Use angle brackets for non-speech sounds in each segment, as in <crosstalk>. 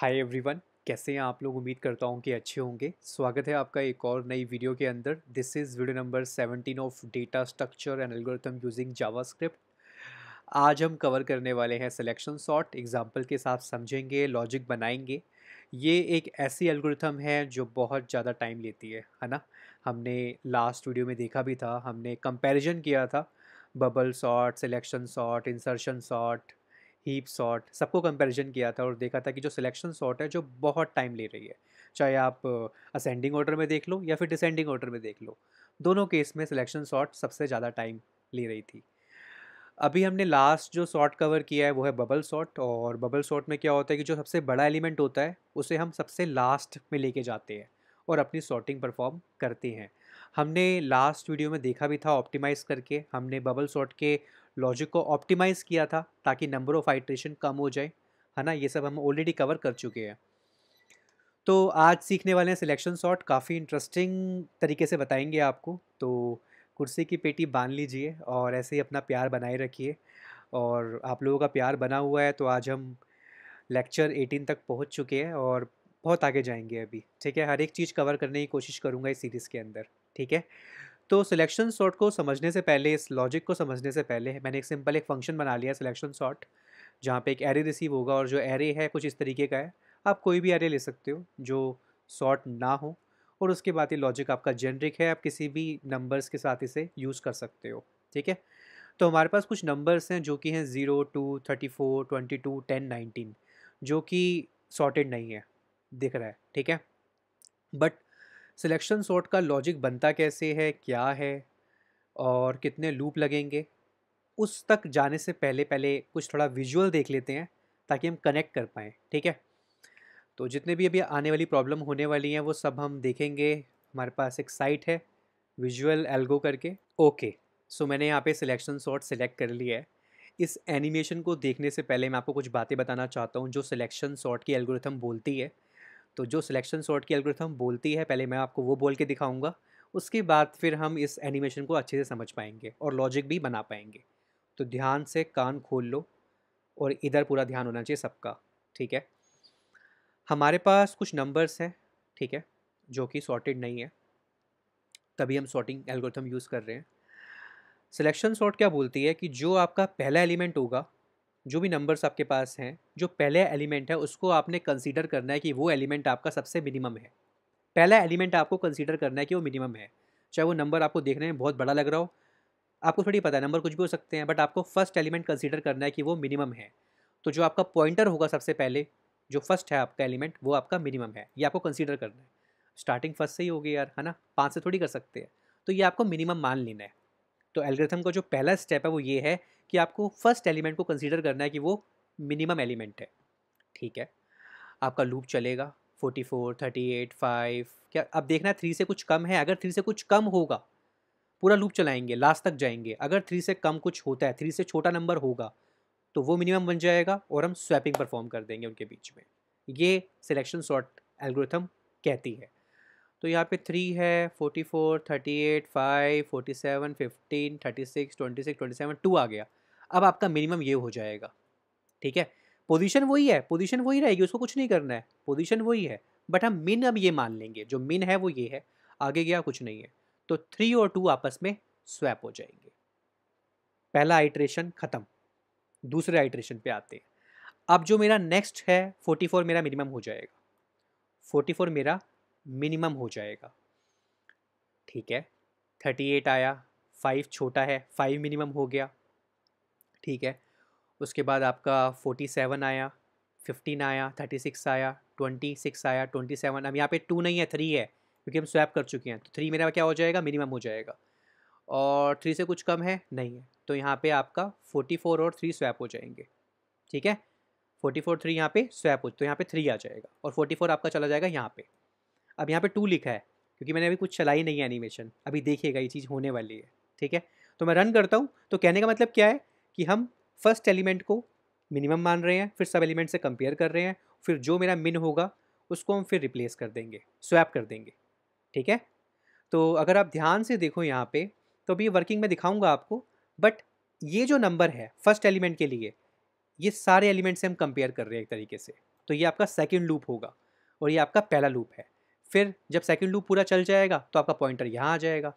Hi everyone कैसे हैं आप लोग उम्मीद करता हूँ कि अच्छे होंगे स्वागत है आपका एक और नई वीडियो के अंदर this is video number 17 of data structure and algorithm using JavaScript आज हम कवर करने वाले हैं सिलेक्शन सॉर्ट एग्जांपल के साथ समझेंगे लॉजिक बनाएंगे ये एक ऐसी एल्गोरिथम है जो बहुत ज़्यादा टाइम लेती है है ना हमने लास्ट वीडियो में देखा भी था हमने कंपेरिजन किया था bubble sort selection sort insertion sort heap sort सबको कंपैरिजन किया था और देखा था कि जो सिलेक्शन सॉर्ट है जो बहुत टाइम ले रही है चाहे आप असेंडिंग ऑर्डर में देख लो या फिर डिसेंडिंग ऑर्डर में देख लो दोनों केस में सिलेक्शन सॉर्ट सबसे ज़्यादा टाइम ले रही थी अभी हमने लास्ट जो सॉर्ट कवर किया है वो है बबल सॉर्ट और बबल सॉर्ट में क्या होता है कि जो सबसे बड़ा एलिमेंट होता है उसे हम सबसे लास्ट में लेके जाते हैं और अपनी सॉर्टिंग परफॉर्म करते हैं हमने लास्ट वीडियो में देखा भी था ऑप्टिमाइज़ करके हमने बबल सॉर्ट के लॉजिक को ऑप्टिमाइज़ किया था ताकि नंबर ऑफ आइट्रेशन कम हो जाए है ना ये सब हम ऑलरेडी कवर कर चुके हैं तो आज सीखने वाले हैं सिलेक्शन शॉट काफ़ी इंटरेस्टिंग तरीके से बताएंगे आपको तो कुर्सी की पेटी बांध लीजिए और ऐसे ही अपना प्यार बनाए रखिए और आप लोगों का प्यार बना हुआ है तो आज हम लेक्चर 18 तक पहुंच चुके हैं और बहुत आगे जाएंगे अभी ठीक है हर एक चीज़ कवर करने की कोशिश करूँगा इस सीरीज़ के अंदर ठीक है तो सिलेक्शन सॉर्ट को समझने से पहले इस लॉजिक को समझने से पहले मैंने एक सिंपल एक फंक्शन बना लिया सिलेक्शन सॉर्ट जहाँ पे एक एरे रिसीव होगा और जो एरे है कुछ इस तरीके का है आप कोई भी एरे ले सकते हो जो सॉर्ट ना हो और उसके बाद ये लॉजिक आपका जेनरिक है आप किसी भी नंबर्स के साथ इसे यूज़ कर सकते हो ठीक है तो हमारे पास कुछ नंबर्स हैं जो कि हैं zero two thirty four twenty two ten nineteen जो कि सॉर्टेड नहीं है दिख रहा है ठीक है बट सिलेक्शन सॉर्ट का लॉजिक बनता कैसे है क्या है और कितने लूप लगेंगे उस तक जाने से पहले पहले कुछ थोड़ा विजुअल देख लेते हैं ताकि हम कनेक्ट कर पाएँ ठीक है तो जितने भी अभी आने वाली प्रॉब्लम होने वाली हैं वो सब हम देखेंगे हमारे पास एक साइट है विजुअल एल्गो करके ओके सो मैंने यहाँ पे सिलेक्शन सॉर्ट सिलेक्ट कर लिया है इस एनिमेशन को देखने से पहले मैं आपको कुछ बातें बताना चाहता हूँ जो सिलेक्शन सॉर्ट की एल्गोरिथम बोलती है तो जो सिलेक्शन सॉर्ट की एल्गोरिथम बोलती है पहले मैं आपको वो बोल के दिखाऊंगा उसके बाद फिर हम इस एनिमेशन को अच्छे से समझ पाएंगे और लॉजिक भी बना पाएंगे तो ध्यान से कान खोल लो और इधर पूरा ध्यान होना चाहिए सबका ठीक है हमारे पास कुछ नंबर्स हैं ठीक है जो कि सॉर्टेड नहीं है तभी हम सॉर्टिंग एल्गोरिथम यूज़ कर रहे हैं सिलेक्शन सॉर्ट क्या बोलती है कि जो आपका पहला एलिमेंट होगा जो भी नंबर्स आपके पास हैं जो पहले एलिमेंट है उसको आपने कंसीडर करना है कि वो एलिमेंट आपका सबसे मिनिमम है पहला एलिमेंट आपको कंसीडर करना है कि वो मिनिमम है चाहे वो नंबर आपको देखने में बहुत बड़ा लग रहा हो आपको थोड़ी पता है नंबर कुछ भी हो सकते हैं बट आपको फर्स्ट एलिमेंट कंसीडर करना है कि वो मिनिमम है तो जो आपका पॉइंटर होगा सबसे पहले जो फर्स्ट है आपका एलिमेंट वो आपका मिनिमम है ये आपको कंसीडर करना है स्टार्टिंग फर्स्ट से ही होगी यार है ना पाँच से थोड़ी कर सकते हैं तो ये आपको मिनिमम मान लेना है तो एल्ग्रिथम का जो पहला स्टेप है वो ये है कि आपको फर्स्ट एलिमेंट को कंसिडर करना है कि वो मिनिमम एलिमेंट है ठीक है आपका लूप चलेगा 44, 38, 5 क्या अब देखना है थ्री से कुछ कम है अगर थ्री से कुछ कम होगा पूरा लूप चलाएंगे लास्ट तक जाएंगे अगर थ्री से कम कुछ होता है थ्री से छोटा नंबर होगा तो वो मिनिमम बन जाएगा और हम स्वैपिंग परफॉर्म कर देंगे उनके बीच में ये सिलेक्शन शॉर्ट एल्गोरिथम कहती है तो यहाँ पे थ्री है forty four thirty eight five forty seven fifteen thirty six twenty six twenty seven two आ गया अब आपका मिनिमम ये हो जाएगा ठीक है पोजीशन वही है पोजीशन वही रहेगी उसको कुछ नहीं करना है पोजीशन वही है बट हम मिन अब ये मान लेंगे जो मिन है वो ये है आगे गया कुछ नहीं है तो थ्री और टू आपस में स्वैप हो जाएंगे पहला आइट्रेशन ख़त्म दूसरे आइट्रेशन पे आते हैं अब जो मेरा नेक्स्ट है फोर्टी फोर मेरा मिनिमम हो जाएगा फोर्टी फोर मेरा मिनिमम हो जाएगा ठीक है थर्टी एट आया फाइव छोटा है फाइव मिनिमम हो गया ठीक है उसके बाद आपका फोर्टी सेवन आया फिफ्टीन आया थर्टी सिक्स आया ट्वेंटी सिक्स आया ट्वेंटी सेवन अब यहाँ पे टू नहीं है थ्री है क्योंकि हम स्वैप कर चुके हैं तो थ्री मेरा क्या हो जाएगा मिनिमम हो जाएगा और थ्री से कुछ कम है नहीं है तो यहाँ पे आपका फोर्टी फोर और थ्री स्वैप हो जाएंगे ठीक है फोर्टी फोर थ्री यहाँ पे स्वैप हो तो यहाँ पे थ्री आ जाएगा और फोर्टी फोर आपका चला जाएगा यहाँ पे अब यहाँ पे टू लिखा है क्योंकि मैंने अभी कुछ चला ही नहीं है एनिमेशन अभी देखिएगा ये चीज़ होने वाली है ठीक है तो मैं रन करता हूँ तो कहने का मतलब क्या है कि हम फर्स्ट एलिमेंट को मिनिमम मान रहे हैं फिर सब एलिमेंट से कंपेयर कर रहे हैं फिर जो मेरा मिन होगा उसको हम फिर रिप्लेस कर देंगे स्वैप कर देंगे ठीक है तो अगर आप ध्यान से देखो यहाँ पे तो अभी वर्किंग में दिखाऊंगा आपको बट ये जो नंबर है फर्स्ट एलिमेंट के लिए ये सारे एलिमेंट से हम कंपेयर कर रहे हैं एक तरीके से तो ये आपका सेकेंड लूप होगा और ये आपका पहला लूप है फिर जब सेकेंड लूप पूरा चल जाएगा तो आपका पॉइंटर यहाँ आ जाएगा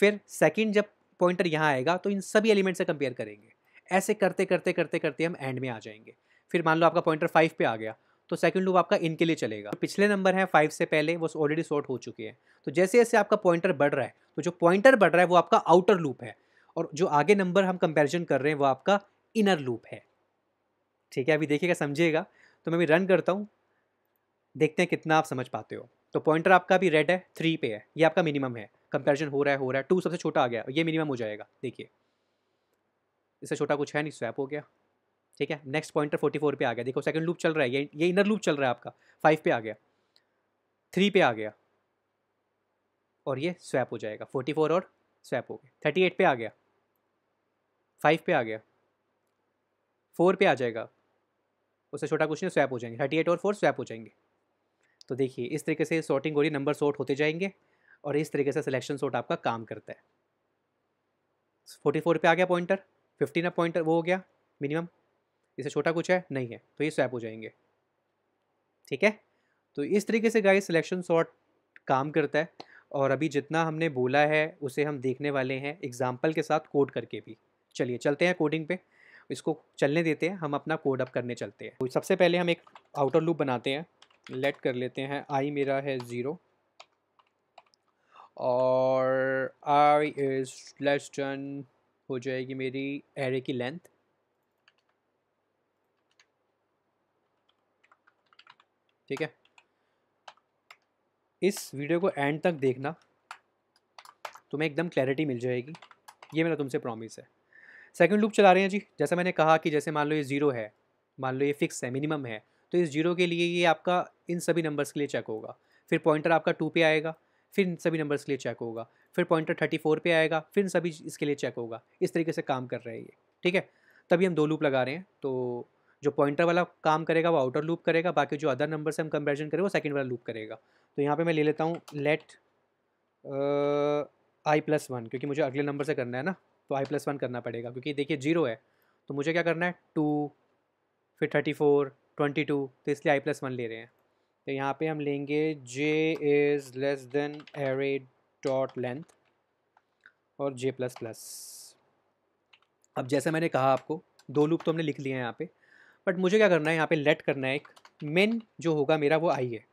फिर सेकेंड जब पॉइंटर यहाँ आएगा तो इन सभी एलिमेंट से कंपेयर करेंगे ऐसे करते करते करते करते हम एंड में आ जाएंगे फिर मान लो आपका पॉइंटर फाइव पे आ गया तो सेकंड लूप आपका इनके लिए चलेगा तो पिछले नंबर है फाइव से पहले वो ऑलरेडी सॉर्ट हो चुके हैं तो जैसे जैसे आपका पॉइंटर बढ़ रहा है तो जो पॉइंटर बढ़ रहा है वो आपका आउटर लूप है और जो आगे नंबर हम कंपेरिजन कर रहे हैं वो आपका इनर लूप है ठीक है अभी देखिएगा समझिएगा तो मैं अभी रन करता हूँ देखते हैं कितना आप समझ पाते हो तो पॉइंटर आपका भी रेड है थ्री पे है ये आपका मिनिमम है कंपेरिजन हो रहा है हो रहा है टू सबसे छोटा आ गया ये मिनिमम हो जाएगा देखिए इससे छोटा कुछ है नहीं स्वैप हो गया ठीक है नेक्स्ट पॉइंटर फोर्टी फोर पे आ गया देखो सेकंड लूप चल रहा है ये ये इनर लूप चल रहा है आपका फाइव पे आ गया थ्री पे आ गया और ये स्वैप हो जाएगा फोर्टी फोर और स्वैप हो गया थर्टी एट पे आ गया फाइव पे आ गया फोर पे आ जाएगा उससे छोटा कुछ नहीं स्वैप हो जाएंगे थर्टी एट और फोर स्वैप हो जाएंगे तो देखिए इस तरीके से सॉर्टिंग हो रही नंबर सॉर्ट होते जाएंगे और इस तरीके से सिलेक्शन सॉर्ट आपका काम करता है फोर्टी फोर पे आ गया पॉइंटर फिफ्टीन अप पॉइंट वो हो गया मिनिमम इसे छोटा कुछ है नहीं है तो ये स्वैप हो जाएंगे ठीक है तो इस तरीके से गाइस सिलेक्शन सॉर्ट काम करता है और अभी जितना हमने बोला है उसे हम देखने वाले हैं एग्जाम्पल के साथ कोड करके भी चलिए चलते हैं कोडिंग पे इसको चलने देते हैं हम अपना कोड अप करने चलते हैं तो सबसे पहले हम एक आउटर लूप बनाते हैं लेट कर लेते हैं आई मेरा है ज़ीरो और आई इज़ लेस दैन हो जाएगी मेरी एरे की लेंथ ठीक है इस वीडियो को एंड तक देखना तुम्हें एकदम क्लैरिटी मिल जाएगी ये मेरा तुमसे प्रॉमिस है सेकंड लूप चला रहे हैं जी जैसा मैंने कहा कि जैसे मान लो ये ज़ीरो है मान लो ये फिक्स है मिनिमम है तो इस जीरो के लिए ये आपका इन सभी नंबर्स के लिए चेक होगा फिर पॉइंटर आपका टू पे आएगा फिर सभी नंबर्स के लिए चेक होगा फिर पॉइंटर थर्टी फोर पर आएगा फिर सभी इसके लिए चेक होगा इस तरीके से काम कर रहा है ये ठीक है तभी हम दो लूप लगा रहे हैं तो जो पॉइंटर वाला काम करेगा वो आउटर लूप करेगा बाकी जो अदर नंबर से हम कंपेरिजन करें वो सेकेंड वाला लूप करेगा तो यहाँ पर मैं ले लेता हूँ लेट आई प्लस वन क्योंकि मुझे अगले नंबर से करना है ना तो आई प्लस वन करना पड़ेगा क्योंकि देखिए जीरो है तो मुझे क्या करना है टू फिर थर्टी फोर ट्वेंटी टू तो इसलिए आई प्लस वन ले रहे हैं तो यहाँ पे हम लेंगे j is less than array dot length और जे प्लस प्लस अब जैसे मैंने कहा आपको दो लूप तो हमने लिख लिए हैं यहाँ पे बट मुझे क्या करना है यहाँ पे लेट करना है एक मेन जो होगा मेरा वो आई है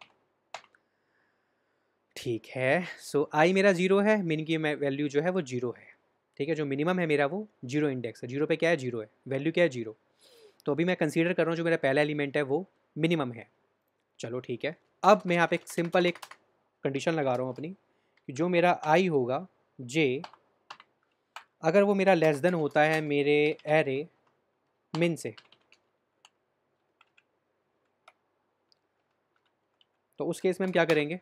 ठीक है सो so, आई मेरा जीरो है मिन की वैल्यू जो है वो जीरो है ठीक है जो मिनिमम है मेरा वो जीरो इंडेक्स है जीरो पे क्या है जीरो है वैल्यू क्या है जीरो तो अभी मैं कंसीडर कर रहा हूँ जो मेरा पहला एलिमेंट है वो मिनिमम है चलो ठीक है अब मैं यहाँ पे एक सिंपल एक कंडीशन लगा रहा हूँ अपनी कि जो मेरा आई होगा जे अगर वो मेरा लेस देन होता है मेरे एरे मिन से तो उस केस में हम क्या करेंगे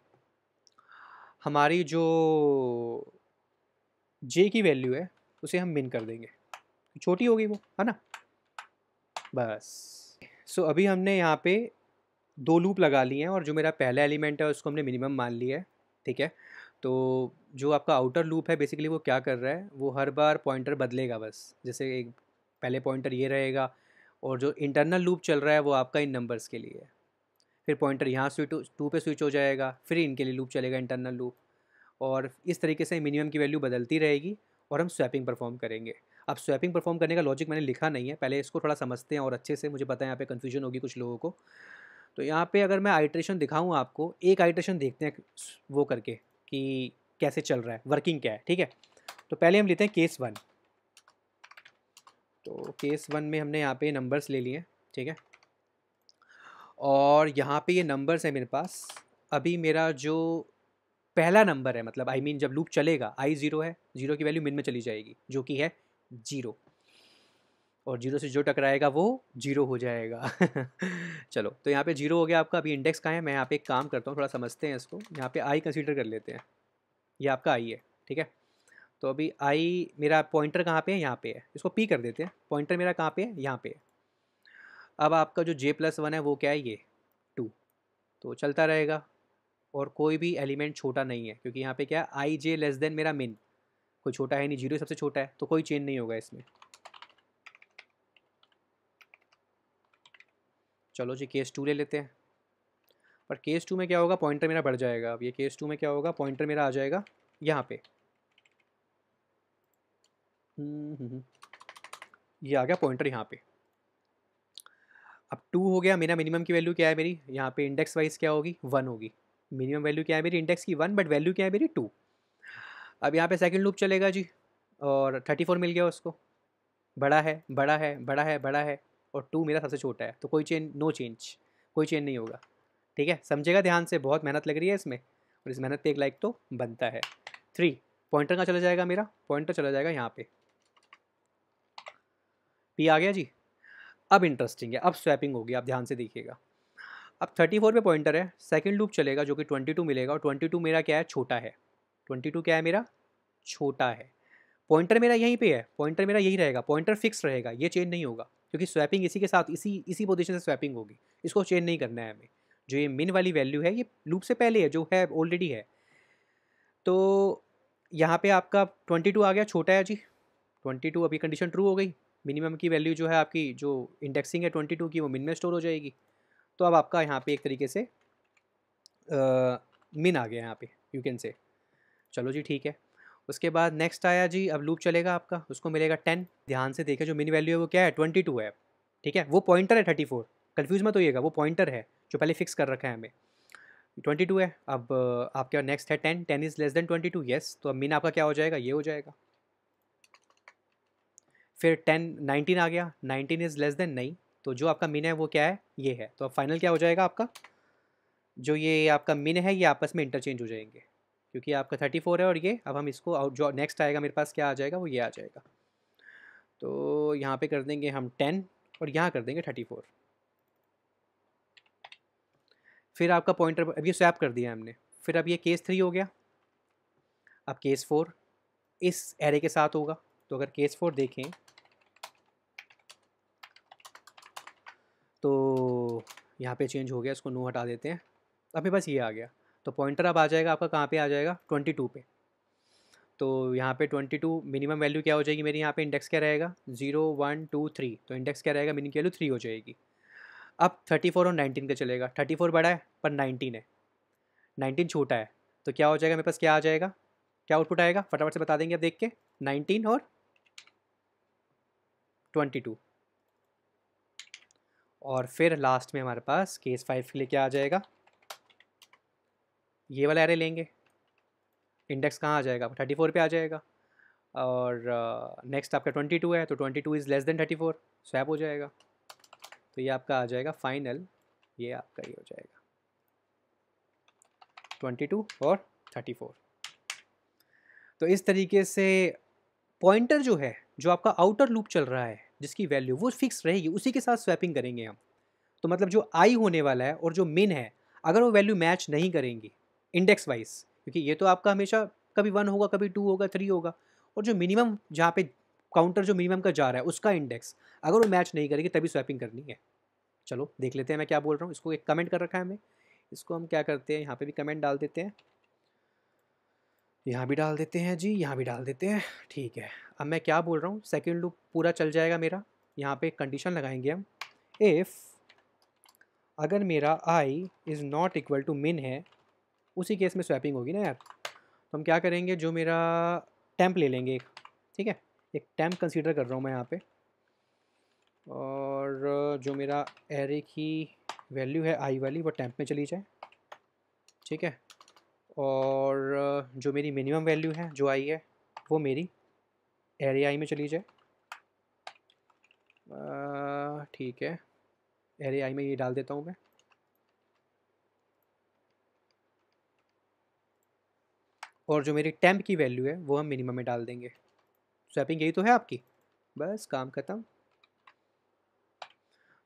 हमारी जो जे की वैल्यू है उसे हम मिन कर देंगे छोटी होगी वो है ना बस सो so, अभी हमने यहाँ पे दो लूप लगा लिए हैं और जो मेरा पहला एलिमेंट है उसको हमने मिनिमम मान लिया है ठीक है तो जो आपका आउटर लूप है बेसिकली वो क्या कर रहा है वो हर बार पॉइंटर बदलेगा बस जैसे एक पहले पॉइंटर ये रहेगा और जो इंटरनल लूप चल रहा है वो आपका इन नंबर्स के लिए फिर पॉइंटर यहाँ स्विच टू पे स्विच हो जाएगा फिर इनके लिए लूप चलेगा इंटरनल लूप और इस तरीके से मिनिमम की वैल्यू बदलती रहेगी और हम स्वैपिंग परफॉर्म करेंगे अब स्वैपिंग परफॉर्म करने का लॉजिक मैंने लिखा नहीं है पहले इसको थोड़ा समझते हैं और अच्छे से मुझे पता है यहाँ पे कन्फ्यूजन होगी कुछ लोगों को तो यहाँ पे अगर मैं आइट्रेशन दिखाऊँ आपको एक आइट्रेशन देखते हैं वो करके कि कैसे चल रहा है वर्किंग क्या है ठीक है तो पहले हम लेते हैं केस वन तो केस वन में हमने यहाँ पे नंबर्स ले लिए ठीक है और यहाँ पे ये नंबर्स हैं मेरे पास अभी मेरा जो पहला नंबर है मतलब आई I मीन mean, जब लूप चलेगा आई ज़ीरो है ज़ीरो की वैल्यू मिन में चली जाएगी जो कि है ज़ीरो और जीरो से जो टकराएगा वो जीरो हो जाएगा <laughs> चलो तो यहाँ पे जीरो हो गया आपका अभी इंडेक्स का है मैं यहाँ पे एक काम करता हूँ थोड़ा समझते हैं इसको यहाँ पे आई कंसीडर कर लेते हैं ये आपका आई है ठीक है तो अभी आई मेरा पॉइंटर कहाँ पे है यहाँ पे है इसको पी कर देते हैं पॉइंटर मेरा कहाँ पे है यहाँ पे है अब आपका जो जे प्लस वन है वो क्या है ये टू तो चलता रहेगा और कोई भी एलिमेंट छोटा नहीं है क्योंकि यहाँ पे क्या आई जे लेस देन मेरा मिन कोई छोटा है नहीं जीरो सबसे छोटा है तो कोई चेंज नहीं होगा इसमें चलो जी केस टू ले लेते हैं पर केस टू में क्या होगा पॉइंटर मेरा बढ़ जाएगा अब ये केस टू में क्या होगा पॉइंटर मेरा आ जाएगा यहाँ पे हम्म, हम्म, हम्म। ये आ गया पॉइंटर यहाँ पे अब टू हो गया मेरा मिनिमम की वैल्यू क्या है मेरी यहाँ पे इंडेक्स वाइज क्या होगी वन होगी मिनिमम वैल्यू क्या है मेरी इंडेक्स की वन बट वैल्यू क्या है मेरी टू अब यहाँ पे सेकंड लूप चलेगा जी और थर्टी फोर मिल गया उसको बड़ा है बड़ा है बड़ा है बड़ा है और टू मेरा सबसे छोटा है तो कोई चेंज नो चेंज कोई चेंज नहीं होगा ठीक है समझेगा ध्यान से बहुत मेहनत लग रही है इसमें और इस मेहनत पे एक लाइक तो बनता है थ्री पॉइंटर कहाँ चला जाएगा मेरा पॉइंटर चला जाएगा यहाँ पे पी आ गया जी अब इंटरेस्टिंग है अब स्वैपिंग होगी आप ध्यान से देखिएगा अब थर्टी फोर पर पॉइंटर है सेकेंड लूप चलेगा जो कि ट्वेंटी टू मिलेगा और ट्वेंटी टू मेरा क्या है छोटा है ट्वेंटी टू क्या है मेरा छोटा है पॉइंटर मेरा यहीं पे है पॉइंटर मेरा यही रहेगा पॉइंटर फिक्स रहेगा ये चेंज नहीं होगा क्योंकि स्वैपिंग इसी के साथ इसी इसी पोजिशन से स्वैपिंग होगी इसको चेंज नहीं करना है हमें जो ये मिन वाली वैल्यू है ये लूप से पहले है जो है ऑलरेडी है तो यहाँ पे आपका 22 आ गया छोटा है जी 22 अभी कंडीशन ट्रू हो गई मिनिमम की वैल्यू जो है आपकी जो इंडेक्सिंग है 22 की वो मिन में स्टोर हो जाएगी तो अब आपका यहाँ पे एक तरीके से मिन आ गया यहाँ पे यू कैन से चलो जी ठीक है उसके बाद नेक्स्ट आया जी अब लूप चलेगा आपका उसको मिलेगा टेन ध्यान से देखें जो मिनी वैल्यू है वो क्या है ट्वेंटी टू है ठीक है वो पॉइंटर है थर्टी फोर कन्फ्यूज मत होइएगा वो पॉइंटर है जो पहले फिक्स कर रखा है हमें ट्वेंटी टू है अब आपके नेक्स्ट है ten ten is less than twenty two yes तो अब मीन आपका क्या हो जाएगा ये हो जाएगा फिर टेन नाइनटीन आ गया नाइनटीन इज़ लेस देन नहीं तो जो आपका मीन है वो क्या है ये है तो अब फाइनल क्या हो जाएगा आपका जो ये आपका मिन है ये आपस में इंटरचेंज हो जाएंगे क्योंकि आपका थर्टी फोर है और ये अब हम इसको आउट जो नेक्स्ट आएगा मेरे पास क्या आ जाएगा वो ये आ जाएगा तो यहाँ पे कर देंगे हम टेन और यहाँ कर देंगे थर्टी फोर फिर आपका पॉइंटर अब ये स्वैप कर दिया हमने फिर अब ये केस थ्री हो गया अब केस फोर इस एरे के साथ होगा तो अगर केस फोर देखें तो यहाँ पे चेंज हो गया इसको नो हटा देते हैं अब मेरे पास ये आ गया तो पॉइंटर अब आ जाएगा आपका कहाँ पे आ जाएगा 22 पे तो यहाँ पे 22 मिनिमम वैल्यू क्या हो जाएगी मेरी यहाँ पे इंडेक्स क्या रहेगा जीरो वन टू थ्री तो इंडेक्स क्या रहेगा मिनिमम वैल्यू थ्री हो जाएगी अब 34 और 19 का चलेगा 34 बड़ा है पर 19 है 19 छोटा है तो क्या हो जाएगा मेरे पास क्या आ जाएगा क्या आउटपुट आएगा फटाफट से बता देंगे आप देख के नाइनटीन और टू और फिर लास्ट में हमारे पास केस फाइव के लिए क्या आ जाएगा ये वाला एरे लेंगे इंडेक्स कहाँ आ जाएगा थर्टी फोर पर आ जाएगा और नेक्स्ट आपका ट्वेंटी टू है तो twenty two is less than thirty four swap हो जाएगा तो ये आपका आ जाएगा फाइनल ये आपका ये हो जाएगा ट्वेंटी टू और थर्टी फोर तो इस तरीके से पॉइंटर जो है जो आपका आउटर लूप चल रहा है जिसकी वैल्यू वो फिक्स रहेगी उसी के साथ स्वैपिंग करेंगे हम तो मतलब जो आई होने वाला है और जो मिन है अगर वो वैल्यू मैच नहीं करेंगी इंडेक्स वाइज क्योंकि ये तो आपका हमेशा कभी वन होगा कभी टू होगा थ्री होगा और जो मिनिमम जहाँ पे काउंटर जो मिनिमम का जा रहा है उसका इंडेक्स अगर वो मैच नहीं करेगी तभी स्वैपिंग करनी है चलो देख लेते हैं मैं क्या बोल रहा हूँ इसको एक कमेंट कर रखा है हमें इसको हम क्या करते हैं यहाँ पे भी कमेंट डाल देते हैं यहाँ भी डाल देते हैं जी यहाँ भी डाल देते हैं ठीक है अब मैं क्या बोल रहा हूँ सेकेंड लुक पूरा चल जाएगा मेरा यहाँ पे कंडीशन लगाएंगे हम इफ़ अगर मेरा i is not equal to min है उसी केस में स्वैपिंग होगी ना यार तो हम क्या करेंगे जो मेरा टैंप ले लेंगे एक ठीक है एक टैंप कंसीडर कर रहा हूँ मैं यहाँ पे और जो मेरा एरे की वैल्यू है आई वाली वो टैंप में चली जाए ठीक है और जो मेरी मिनिमम वैल्यू है जो आई है वो मेरी एरे आई में चली जाए ठीक है एरे आई में ये डाल देता हूँ मैं और जो मेरी टेम्प की वैल्यू है वो हम मिनिमम में डाल देंगे स्वैपिंग यही तो है आपकी बस काम ख़त्म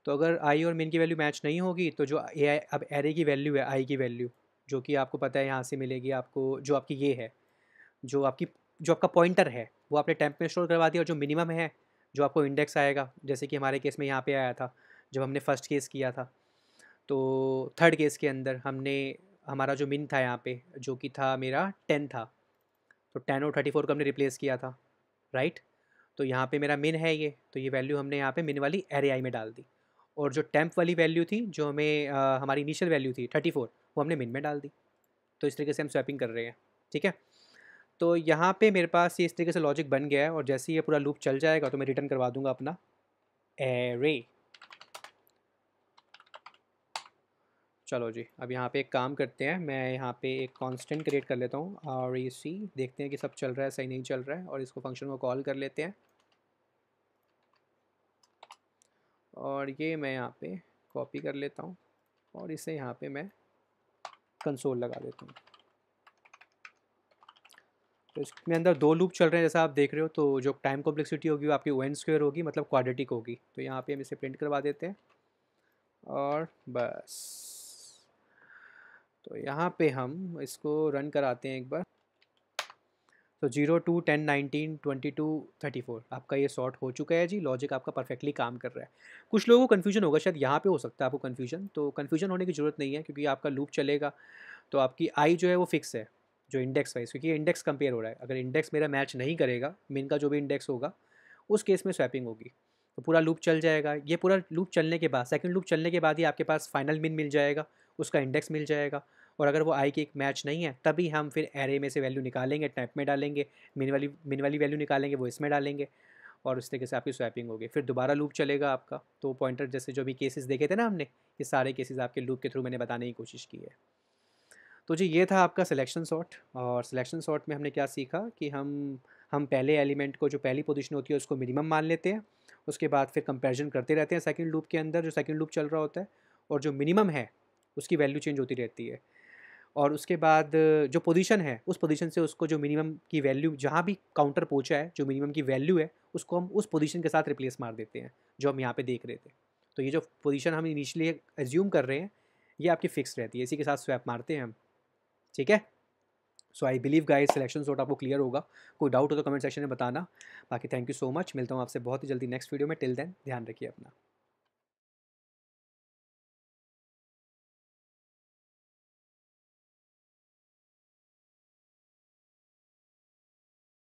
तो अगर आई और मिन की वैल्यू मैच नहीं होगी तो जो ए अब एरे की वैल्यू है आई की वैल्यू जो कि आपको पता है यहाँ से मिलेगी आपको जो आपकी ये है जो आपकी जो आपका पॉइंटर है वो आपने टेम्प में स्टोर करवा दिया और जो मिनिमम है जो आपको इंडेक्स आएगा जैसे कि हमारे केस में यहाँ पे आया था जब हमने फ़र्स्ट केस किया था तो थर्ड केस के अंदर हमने हमारा जो मिन था यहाँ पे जो कि था मेरा टेन था तो टेन और थर्टी फोर को हमने रिप्लेस किया था राइट तो यहाँ पे मेरा मिन है ये तो ये वैल्यू हमने यहाँ पे मिन वाली एरे आई में डाल दी और जो टेम्प वाली वैल्यू थी जो हमें आ, हमारी इनिशियल वैल्यू थी थर्टी फोर वो हमने मिन में डाल दी तो इस तरीके से हम स्वैपिंग कर रहे हैं ठीक है तो यहाँ पे मेरे पास ये इस तरीके से लॉजिक बन गया है और जैसे ये पूरा लूप चल जाएगा तो मैं रिटर्न करवा दूंगा अपना एरे चलो जी अब यहाँ पे एक काम करते हैं मैं यहाँ पे एक कांस्टेंट क्रिएट कर लेता हूँ और ये सी देखते हैं कि सब चल रहा है सही नहीं चल रहा है और इसको फंक्शन को कॉल कर लेते हैं और ये मैं यहाँ पे कॉपी कर लेता हूँ और इसे यहाँ पे मैं कंसोल लगा देता हूँ तो इसमें अंदर दो लूप चल रहे हैं जैसा आप देख रहे हो तो जो टाइम कॉम्प्लेक्सिटी होगी वो आपकी वन स्क्वेयर होगी मतलब क्वाड्रेटिक होगी तो यहाँ पे हम इसे प्रिंट करवा देते हैं और बस तो यहाँ पे हम इसको रन कराते हैं एक बार तो zero two ten nineteen twenty two thirty four आपका ये सॉर्ट हो चुका है जी लॉजिक आपका परफेक्टली काम कर रहा है कुछ लोगों को कन्फ्यूजन होगा शायद यहाँ पे हो सकता है आपको कन्फ्यूजन तो कन्फ्यूजन होने की ज़रूरत नहीं है क्योंकि आपका लूप चलेगा तो आपकी आई जो है वो फिक्स है जो इंडेक्स वाइज क्योंकि इंडेक्स कंपेयर हो रहा है अगर इंडेक्स मेरा मैच नहीं करेगा मिन का जो भी इंडेक्स होगा उस केस में स्वैपिंग होगी तो पूरा लूप चल जाएगा ये पूरा लूप चलने के बाद सेकंड लूप चलने के बाद ही आपके पास फाइनल मिन मिल जाएगा उसका इंडेक्स मिल जाएगा और अगर वो आई की एक मैच नहीं है तभी हम फिर एरे में से वैल्यू निकालेंगे टाइप में डालेंगे मिन वाली मिन वाली वैल्यू निकालेंगे वो इसमें डालेंगे और उस तरीके से आपकी स्वैपिंग होगी फिर दोबारा लूप चलेगा आपका तो पॉइंटर जैसे जो भी केसेस देखे थे ना हमने ये सारे केसेस आपके लूप के थ्रू मैंने बताने की कोशिश की है तो जी ये था आपका सिलेक्शन सॉर्ट और सिलेक्शन सॉर्ट में हमने क्या सीखा कि हम हम पहले एलिमेंट को जो पहली पोजिशन होती है उसको मिनिमम मान लेते हैं उसके बाद फिर कंपेरिजन करते रहते हैं सेकेंड लूप के अंदर जो सेकेंड लूप चल रहा होता है और जो मिनिमम है उसकी वैल्यू चेंज होती रहती है और उसके बाद जो पोजीशन है उस पोजीशन से उसको जो मिनिमम की वैल्यू जहाँ भी काउंटर पहुँचा है जो मिनिमम की वैल्यू है उसको हम उस पोजीशन के साथ रिप्लेस मार देते हैं जो हम यहाँ पे देख रहे थे तो ये जो पोजीशन हम इनिशियली एज्यूम कर रहे हैं ये आपकी फिक्स रहती है इसी के साथ स्वैप मारते हैं हम ठीक है so I believe guys selection sort आपको क्लियर होगा कोई डाउट हो तो कमेंट सेक्शन में बताना बाकी थैंक यू सो मच मिलता हूँ आपसे बहुत ही जल्दी नेक्स्ट वीडियो में टिल देन ध्यान रखिए अपना